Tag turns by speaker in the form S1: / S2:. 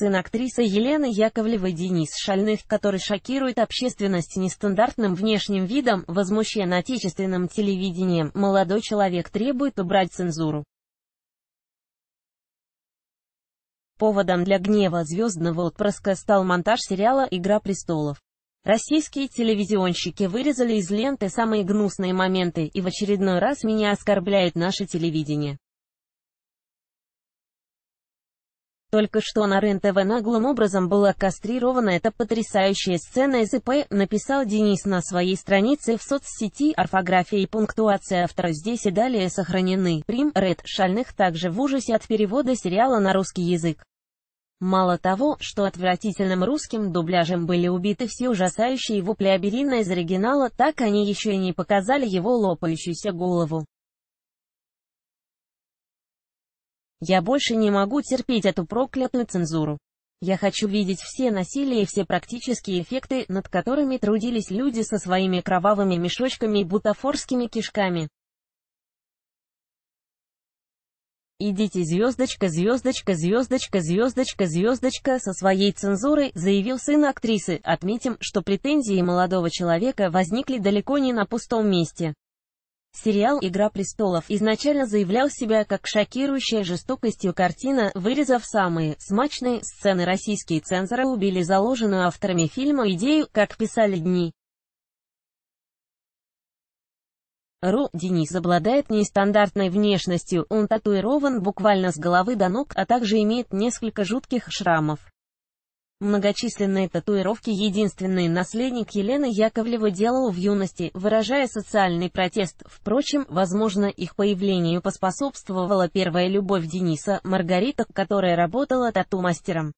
S1: сын актрисы Елены Яковлевой Денис Шальных, который шокирует общественность нестандартным внешним видом, возмущен отечественным телевидением, молодой человек требует убрать цензуру. Поводом для гнева звездного отпрыска стал монтаж сериала «Игра престолов». Российские телевизионщики вырезали из ленты самые гнусные моменты, и в очередной раз меня оскорбляет наше телевидение. Только что на РЕН-ТВ наглым образом была кастрирована эта потрясающая сцена из ИП, написал Денис на своей странице в соцсети. Орфография и пунктуация автора здесь и далее сохранены. Прим, Ред, Шальных также в ужасе от перевода сериала на русский язык. Мало того, что отвратительным русским дубляжем были убиты все ужасающие вопли Аберина из оригинала, так они еще и не показали его лопающуюся голову. Я больше не могу терпеть эту проклятую цензуру. Я хочу видеть все насилие и все практические эффекты, над которыми трудились люди со своими кровавыми мешочками и бутафорскими кишками. «Идите, звездочка, звездочка, звездочка, звездочка, звездочка» со своей цензурой, заявил сын актрисы. Отметим, что претензии молодого человека возникли далеко не на пустом месте. Сериал «Игра престолов» изначально заявлял себя как шокирующая жестокостью картина, вырезав самые смачные сцены российские цензоры убили заложенную авторами фильма идею, как писали дни. Ру Денис обладает нестандартной внешностью, он татуирован буквально с головы до ног, а также имеет несколько жутких шрамов. Многочисленные татуировки единственный наследник Елены Яковлева делал в юности, выражая социальный протест. Впрочем, возможно, их появлению поспособствовала первая любовь Дениса, Маргарита, которая работала тату-мастером.